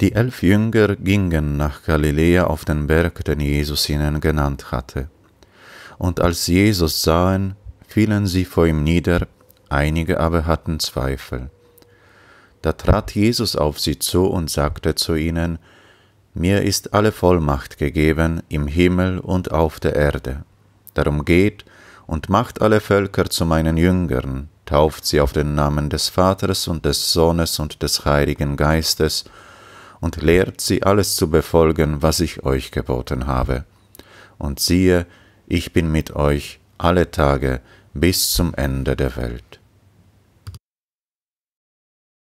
Die elf Jünger gingen nach Galiläa auf den Berg, den Jesus ihnen genannt hatte. Und als sie Jesus sahen, fielen sie vor ihm nieder, einige aber hatten Zweifel. Da trat Jesus auf sie zu und sagte zu ihnen, Mir ist alle Vollmacht gegeben im Himmel und auf der Erde. Darum geht und macht alle Völker zu meinen Jüngern, tauft sie auf den Namen des Vaters und des Sohnes und des Heiligen Geistes, und lehrt sie alles zu befolgen, was ich euch geboten habe. Und siehe, ich bin mit euch alle Tage bis zum Ende der Welt.